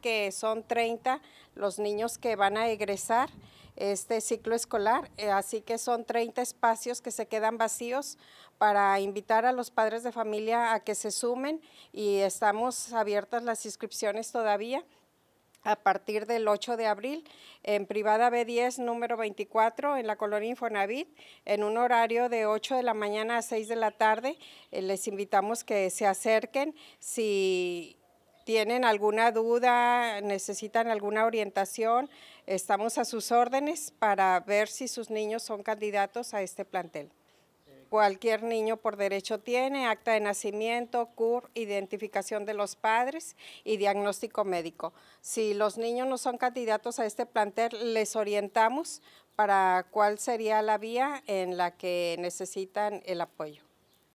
que son 30 los niños que van a egresar este ciclo escolar, eh, así que son 30 espacios que se quedan vacíos para invitar a los padres de familia a que se sumen y estamos abiertas las inscripciones todavía a partir del 8 de abril en privada B10 número 24 en la colonia Infonavit en un horario de 8 de la mañana a 6 de la tarde. Eh, les invitamos que se acerquen si tienen alguna duda, necesitan alguna orientación, estamos a sus órdenes para ver si sus niños son candidatos a este plantel. Cualquier niño por derecho tiene acta de nacimiento, CUR, identificación de los padres y diagnóstico médico. Si los niños no son candidatos a este plantel, les orientamos para cuál sería la vía en la que necesitan el apoyo.